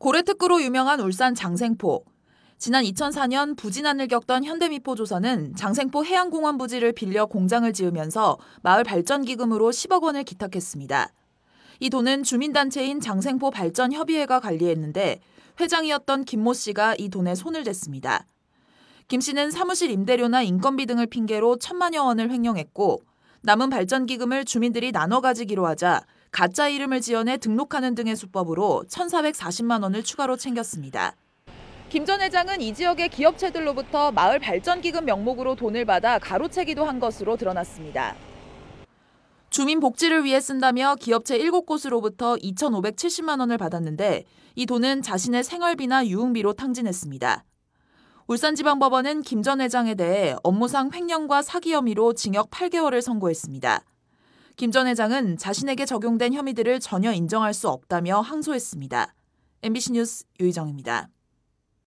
고래특구로 유명한 울산 장생포. 지난 2004년 부진안을 겪던 현대미포조선은 장생포 해양공원 부지를 빌려 공장을 지으면서 마을 발전기금으로 10억 원을 기탁했습니다. 이 돈은 주민단체인 장생포 발전협의회가 관리했는데 회장이었던 김모 씨가 이 돈에 손을 댔습니다. 김 씨는 사무실 임대료나 인건비 등을 핑계로 천만여 원을 횡령했고 남은 발전기금을 주민들이 나눠 가지기로 하자 가짜 이름을 지어내 등록하는 등의 수법으로 1,440만 원을 추가로 챙겼습니다. 김 전 회장은 이 지역의 기업체들로부터 마을 발전기금 명목으로 돈을 받아 가로채기도 한 것으로 드러났습니다. 주민 복지를 위해 쓴다며 기업체 7곳으로부터 2,570만 원을 받았는데 이 돈은 자신의 생활비나 유흥비로 탕진했습니다. 울산지방법원은 김 전 회장에 대해 업무상 횡령과 사기 혐의로 징역 8개월을 선고했습니다. 김전 회장은 자신에게 적용된 혐의들을 전혀 인정할 수 없다며 항소했습니다. MBC 뉴스 유희정입니다.